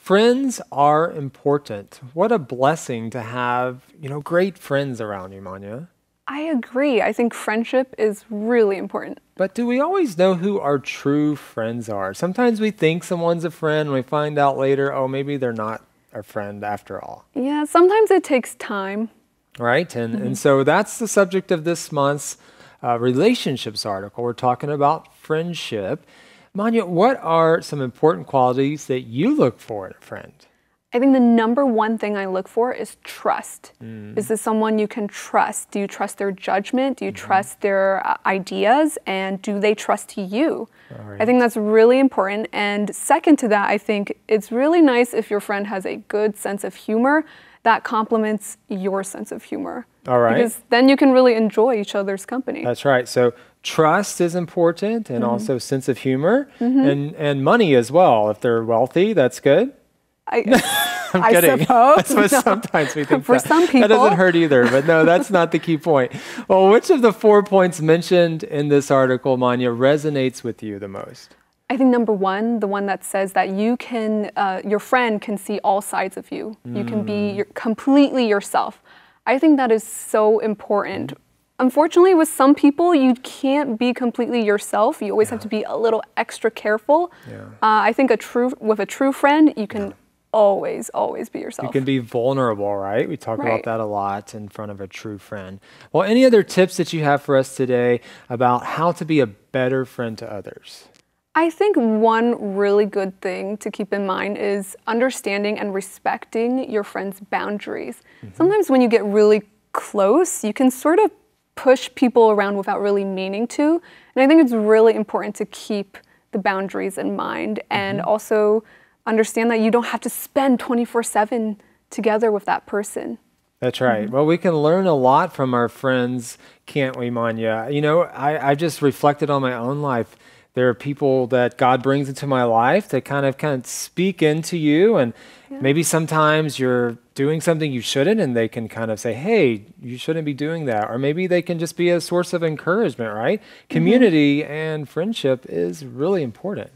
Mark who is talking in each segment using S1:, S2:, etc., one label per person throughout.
S1: Friends are important. What a blessing to have, you know, great friends around you, Manya.
S2: I agree. I think friendship is really important.
S1: But do we always know who our true friends are? Sometimes we think someone's a friend and we find out later, oh, maybe they're not a friend after all.
S2: Yeah, sometimes it takes time.
S1: Right. And, mm -hmm. and mm-hmm. so that's the subject of this month's uh, relationships article. We're talking about friendship. Manya, what are some important qualities that you look for in a friend?
S2: I think the number one thing I look for is trust. Mm. Is this someone you can trust? Do you trust their judgment? Do you mm-hmm. trust their uh, ideas? And do they trust you? Right. I think that's really important. And second to that, I think it's really nice if your friend has a good sense of humor that complements your sense of humor. All right. Because then you can really enjoy each other's company.
S1: That's right. So trust is important and mm-hmm. also sense of humor mm-hmm. and, and money as well. If they're wealthy, that's good.
S2: I, I'm I kidding. Suppose. I no. sometimes
S1: we think for that. some people that doesn't hurt either. But no, that's not the key point. Well, which of the four points mentioned in this article, Manya, resonates with you the most?
S2: I think number one, the one that says that you can, uh, your friend can see all sides of you. Mm. You can be mm. your, completely yourself. I think that is so important. Unfortunately, with some people, you can't be completely yourself. You always yeah. have to be a little extra careful. Yeah. Uh, I think a true with a true friend, you can yeah always, always be yourself. You can
S1: be vulnerable, right? We talk right. about that a lot in front of a true friend. Well, any other tips that you have for us today about how to be a better friend to others?
S2: I think one really good thing to keep in mind is understanding and respecting your friend's boundaries. Mm-hmm. Sometimes when you get really close, you can sort of push people around without really meaning to. And I think it's really important to keep the boundaries in mind and mm-hmm. also understand that you don't have to spend 24 7 together with that person.
S1: That's right. Mm-hmm. Well, we can learn a lot from our friends, can't we, Manya? You know, I, I just reflected on my own life. There are people that God brings into my life that kind of kind of speak into you, and yeah. maybe sometimes you're doing something you shouldn't, and they can kind of say, "Hey, you shouldn't be doing that," or maybe they can just be a source of encouragement. Right? Mm-hmm. Community and friendship is really important.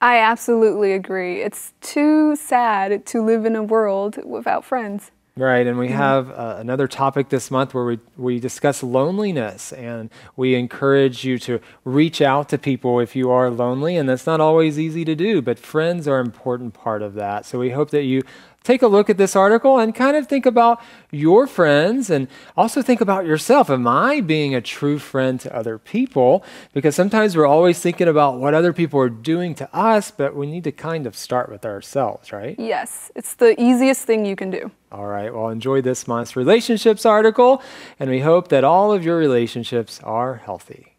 S2: I absolutely agree. It's too sad to live in a world without friends.
S1: Right, and we have uh, another topic this month where we, we discuss loneliness, and we encourage you to reach out to people if you are lonely, and that's not always easy to do, but friends are an important part of that. So we hope that you take a look at this article and kind of think about your friends and also think about yourself. Am I being a true friend to other people? Because sometimes we're always thinking about what other people are doing to us, but we need to kind of start with ourselves, right?
S2: Yes, it's the easiest thing you can do.
S1: All right, well, enjoy this month's relationships article, and we hope that all of your relationships are healthy.